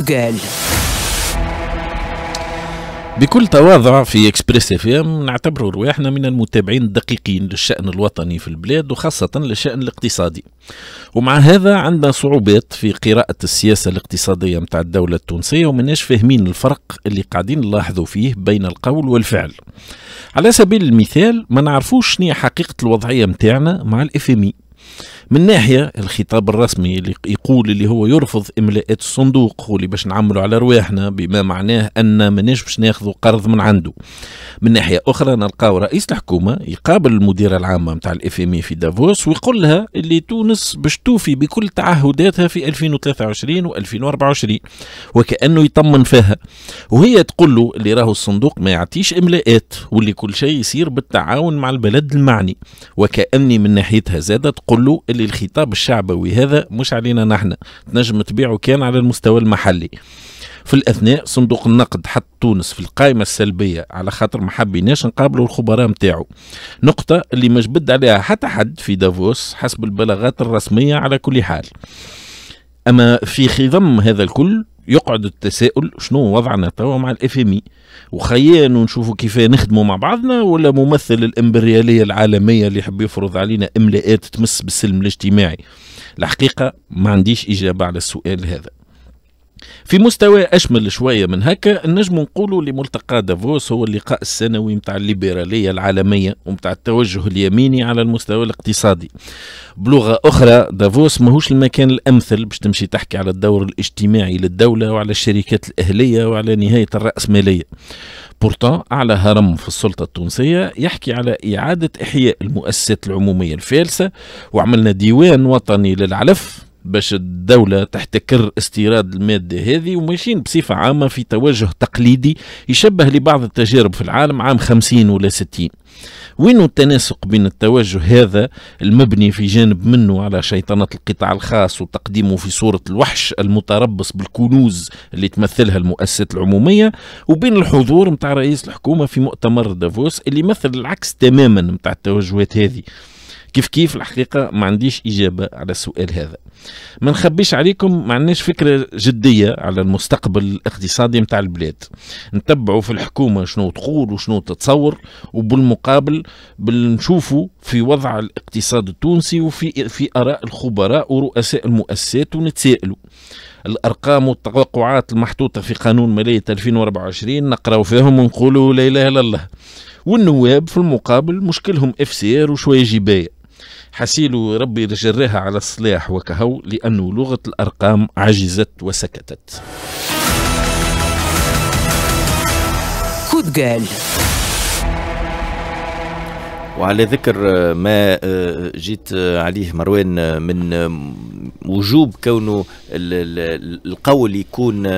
شكون بكل تواضع في اكسبريس اف ام نعتبر رواحنا من المتابعين الدقيقين للشان الوطني في البلاد وخاصه للشان الاقتصادي ومع هذا عندنا صعوبات في قراءه السياسه الاقتصاديه متاع الدوله التونسيه ومناش فاهمين الفرق اللي قاعدين نلاحظوا فيه بين القول والفعل على سبيل المثال ما نعرفوش شنو حقيقه الوضعيه متاعنا مع الاف ام من ناحيه الخطاب الرسمي اللي يقول اللي هو يرفض املاءات الصندوق واللي باش نعملوا على رواحنا بما معناه ان ماناش باش ناخذوا قرض من عنده من ناحيه اخرى نلقاو رئيس الحكومه يقابل المديره العامه نتاع الاف ام في دافوس ويقول لها اللي تونس باش توفي بكل تعهداتها في 2023 و2024 وكانه يطمن فيها وهي تقول له اللي راهو الصندوق ما يعطيش املاءات واللي كل شيء يصير بالتعاون مع البلد المعني وكاني من ناحيتها زادة تقول له اللي الخطاب الشعبوي هذا مش علينا نحن تنجم تبيعه كان على المستوى المحلي في الأثناء صندوق النقد حط تونس في القائمة السلبية على خاطر ما حبيناش نقابلوا الخبراء نتاعو نقطة اللي ما جبد عليها حتى حد في دافوس حسب البلاغات الرسمية على كل حال أما في خضم هذا الكل يقعد التساؤل شنو وضعنا توا مع الاف ام اي وخيانوا نشوفوا كيف نخدموا مع بعضنا ولا ممثل الامبرياليه العالميه اللي يحب يفرض علينا املاءات تمس بالسلم الاجتماعي الحقيقه ما عنديش اجابه على السؤال هذا في مستوى أشمل شوية من هكا نجم نقولوا لملتقى دافوس هو اللقاء السنوي متاع الليبرالية العالمية ومتاع التوجه اليميني على المستوى الاقتصادي بلغة أخرى دافوس ماهوش المكان الأمثل باش تمشي تحكي على الدور الاجتماعي للدولة وعلى الشركات الأهلية وعلى نهاية الرأسمالية بورتون أعلى هرم في السلطة التونسية يحكي على إعادة إحياء المؤسسات العمومية الفالسة وعملنا ديوان وطني للعلف باش الدولة تحتكر استيراد المادة هذه وماشيين بصفة عامة في توجه تقليدي يشبه لبعض التجارب في العالم عام 50 ولا 60 وين التناسق بين التوجه هذا المبني في جانب منه على شيطنة القطاع الخاص وتقديمه في صورة الوحش المتربص بالكنوز اللي تمثلها المؤسسات العمومية وبين الحضور متاع رئيس الحكومة في مؤتمر دافوس اللي يمثل العكس تماما متاع التوجهات هذه كيف كيف الحقيقه ما عنديش اجابه على السؤال هذا ما نخبيش عليكم ما عندناش فكره جديه على المستقبل الاقتصادي نتاع البلاد نتبعوا في الحكومه شنو تقول وشنو تتصور وبالمقابل بنشوفوا في وضع الاقتصاد التونسي وفي في اراء الخبراء ورؤساء المؤسسات ونتسائلوا الارقام والتوقعات المحطوطه في قانون ماليه 2024 نقراو فيهم ونقولوا لا اله الا الله والنواب في المقابل مشكلهم اف سي ار وشويه جبايه حسيل ربي جراها على الصلاح وكهو لأنه لغة الأرقام عجزت وسكتت كود وعلى ذكر آه، ما آه، جيت آه، عليه مروان من وجوب كونه القول يكون آه،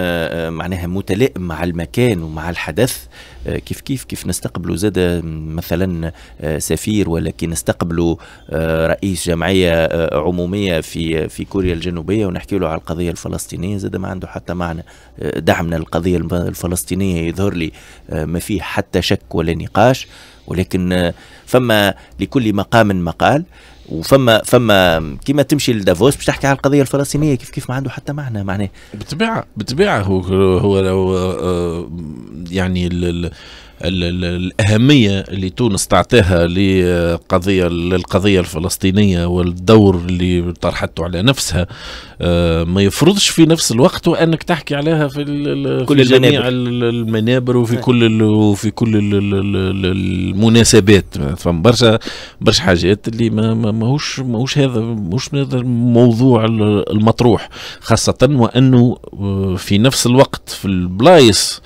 آه، معناها متلائم مع المكان ومع الحدث آه، كيف كيف كيف نستقبلوا زاد مثلا سفير ولا كي نستقبلوا رئيس جمعيه عموميه في في كوريا الجنوبيه ونحكي له على القضيه الفلسطينيه زاد ما عنده حتى معنى دعمنا للقضيه الفلسطينيه يظهر لي ما فيه حتى شك ولا نقاش ولكن فما لكل مقام مقال وفما فما كيما تمشي لدافوس باش تحكي على القضيه الفلسطينيه كيف كيف ما عنده حتى معنى معناه بالطبيعه بالطبيعه هو هو لو آه، يعني ال ال الأهمية اللي تونس تعطيها لقضية للقضية الفلسطينية والدور اللي طرحته على نفسها آه، ما يفرضش في نفس الوقت وأنك تحكي عليها في, كل في جميع المنابر, وفي كل وفي كل المناسبات فما برشا برشا حاجات اللي ما ماهوش ماهوش هذا مش هذا الموضوع المطروح خاصة وأنه آه، في نفس الوقت في البلايص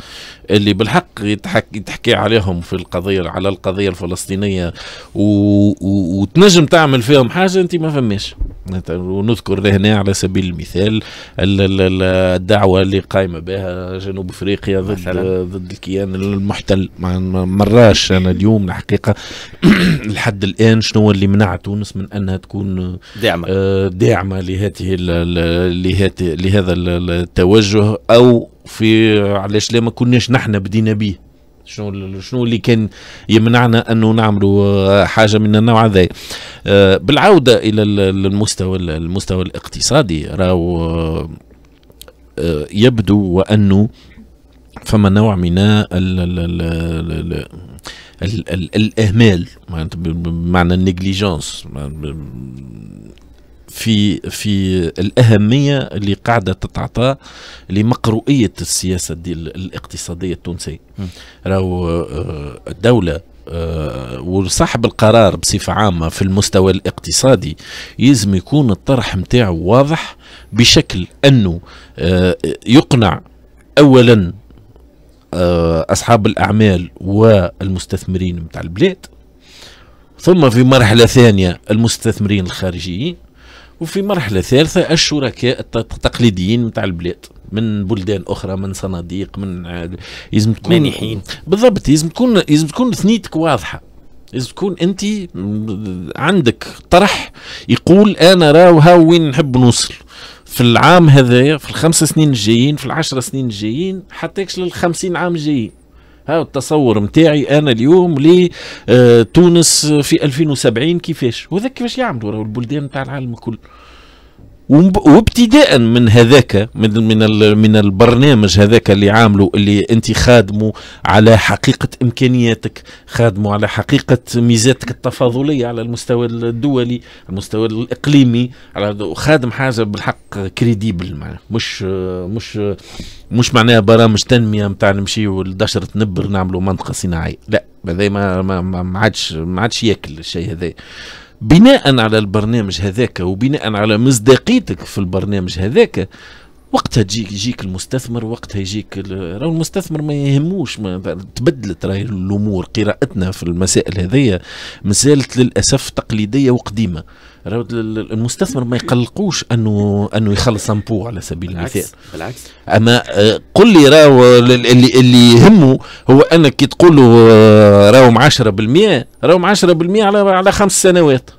اللي بالحق تحكي يتحكي عليهم في القضيه على القضيه الفلسطينيه و... و... وتنجم تعمل فيهم حاجه انت ما فماش ونذكر هنا على سبيل المثال الدعوه اللي قايمه بها جنوب افريقيا ضد مثلاً. ضد الكيان المحتل ما مراش انا اليوم الحقيقه لحد الان شنو اللي منع تونس من انها تكون داعمه آه، داعمه لهذه لهذا التوجه او في علاش لا ما كناش نحن بدينا به شنو شنو اللي كان يمنعنا انه نعملوا آه، حاجه من النوع هذا آه، بالعوده الى المستوى المستوى الاقتصادي راو آه، يبدو وانه فما نوع من الاهمال بمعنى النيجليجونس في في الاهميه اللي قاعده تتعطى لمقروئيه السياسه دي الاقتصاديه التونسيه راهو آه، الدوله آه، وصاحب القرار بصفه عامه في المستوى الاقتصادي يلزم يكون الطرح نتاعو واضح بشكل انه آه، يقنع اولا اصحاب الاعمال والمستثمرين نتاع البلاد ثم في مرحله ثانيه المستثمرين الخارجيين وفي مرحلة ثالثة الشركاء التقليديين متاع البلاد من بلدان اخرى من صناديق من لازم تكون مانحين بالضبط لازم تكون لازم تكون ثنيتك واضحه لازم تكون انت عندك طرح يقول انا راو هاو وين نحب نوصل في العام هذايا في الخمس سنين الجايين في العشر سنين الجايين حتى للخمسين عام الجايين هاو التصور نتاعي انا اليوم لتونس آه، في 2070 كيفاش وذاك كيفاش يعملوا البلدان نتاع العالم الكل وابتداء من هذاك من من من البرنامج هذاك اللي عامله اللي انت خادمه على حقيقه امكانياتك خادمه على حقيقه ميزاتك التفاضليه على المستوى الدولي المستوى الاقليمي على خادم حاجه بالحق كريديبل معناها مش مش مش معناها برامج تنميه نتاع نمشيو والدشرة نبر نعملوا منطقه صناعيه لا هذا ما ما عادش ما عادش ياكل الشيء هذا بناء على البرنامج هذاك وبناء على مصداقيتك في البرنامج هذاك وقتها تجيك يجيك المستثمر وقتها يجيك راهو المستثمر ما يهموش ما تبدلت راهي الامور قراءتنا في المسائل هذيا مسالة للاسف تقليديه وقديمه المستثمر ما يقلقوش انه انه يخلص امبو على سبيل بالعكس المثال بالعكس اما آه، قل لي راهو اللي اللي يهمه هو انك كي تقول له راهو 10% راهو 10% على على خمس سنوات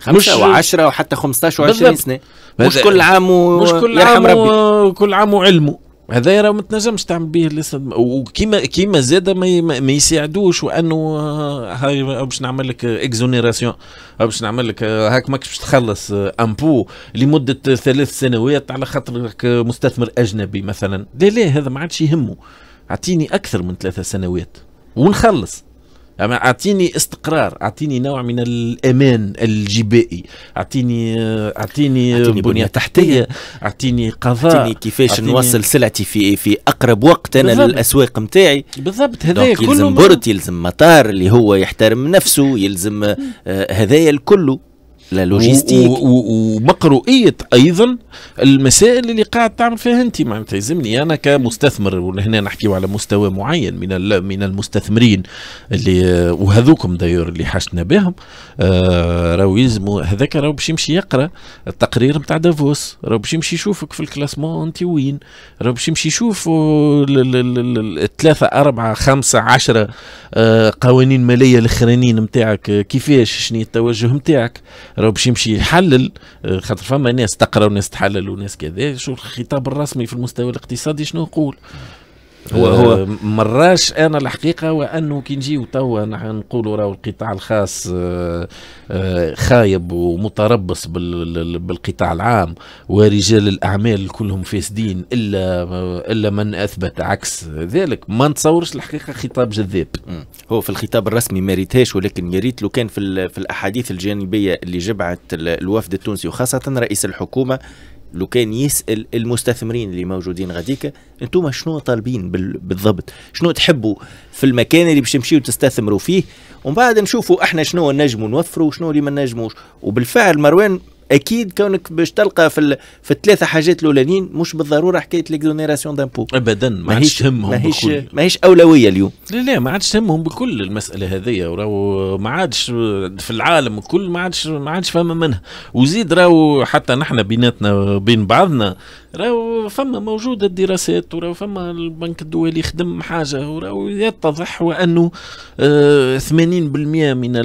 خمسة و10 وحتى 15 و20 سنة مش كل عام و... مش كل عام و... كل عام وعلمه هذا راه ما تنجمش تعمل به وكيما كيما زاد ما, ما يساعدوش وانه آه، هاي باش نعمل لك اكزونيراسيون باش نعمل لك آه، هاك ماكش باش تخلص امبو آه، لمده ثلاث سنوات على خاطر مستثمر اجنبي مثلا لا لا هذا ما عادش يهمه اعطيني اكثر من ثلاثة سنوات ونخلص أما أعطيني استقرار أعطيني نوع من الأمان الجبائي أعطيني أعطيني, بنية تحتية أعطيني قضاء أعطيني كيفاش عطيني... نوصل سلعتي في في أقرب وقت أنا بالضبط. للأسواق نتاعي بالضبط هذا كله يلزم برت يلزم مطار اللي هو يحترم نفسه يلزم آه هذايا الكل لا لوجيستيك ومقروئيه ايضا المسائل اللي قاعد تعمل فيها انت معناتها يلزمني انا كمستثمر وهنا نحكيو على مستوى معين من من المستثمرين اللي وهذوكم داير اللي حاجتنا بهم آه راهو يلزموا هذاك راهو باش يمشي يقرا التقرير نتاع دافوس راهو باش يمشي يشوفك في الكلاسمون انت وين راهو باش يمشي يشوف الثلاثه اربعه خمسه عشره آه قوانين ماليه الاخرانيين نتاعك كيفاش شنو التوجه نتاعك راهو باش يمشي يحلل آه، خاطر فما ناس تقرا وناس تحلل وناس كذا شو الخطاب الرسمي في المستوى الاقتصادي شنو يقول هو آه، هو مراش انا الحقيقه وانه كي نجيو توا نقولوا راهو القطاع الخاص آه، آه، خايب ومتربص بالقطاع العام ورجال الاعمال كلهم فاسدين الا الا من اثبت عكس ذلك ما نتصورش الحقيقه خطاب جذاب هو في الخطاب الرسمي ما ريتهاش ولكن يا ريت لو كان في, في الاحاديث الجانبيه اللي جبعت الوفد التونسي وخاصه رئيس الحكومه لو كان يسال المستثمرين اللي موجودين غاديك انتم شنو طالبين بالضبط شنو تحبوا في المكان اللي باش تمشيو تستثمروا فيه ومن بعد نشوفوا احنا شنو نجموا نوفروا وشنو اللي ما نجموش وبالفعل مروان اكيد كونك باش تلقى في في الثلاثه حاجات الاولانيين مش بالضروره حكايه ليكزونيراسيون دامبو ابدا ما عادش تهمهم ماهيش ماهيش اولويه اليوم لا لا ما عادش تهمهم بكل المساله هذيا وراو ما عادش في العالم كل ما عادش ما عادش فما منها وزيد راو حتى نحن بيناتنا بين بعضنا راهو فما موجوده الدراسات وراهو فما البنك الدولي خدم حاجه وراهو يتضح وانه 80% آه، من من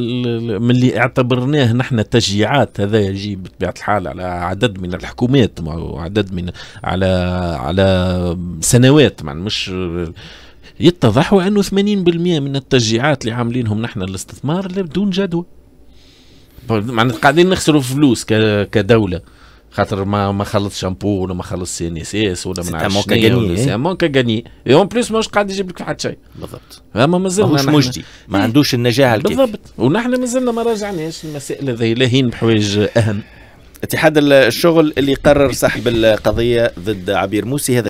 اللي اعتبرناه نحن تشجيعات هذا يجي بطبيعه الحال على عدد من الحكومات وعدد من على على سنوات مع مش يتضح انه 80% من التشجيعات اللي عاملينهم نحن الاستثمار بدون جدوى معناتها قاعدين نخسروا فلوس كدوله خاطر ما ما خلص شامبو ولا ما خلص سي ان اس اس ولا ما نعرفش إيه؟ سي مونكا غاني اي اون بليس ماهوش قاعد يجيب لك حتى شيء بالضبط اما مازال ماهوش مجدي ما إيه. عندوش النجاح الكافي بالضبط ونحن مازلنا ما راجعناش المسائل هذه لاهين بحوايج اهم اتحاد الشغل اللي قرر سحب القضيه ضد عبير موسي هذا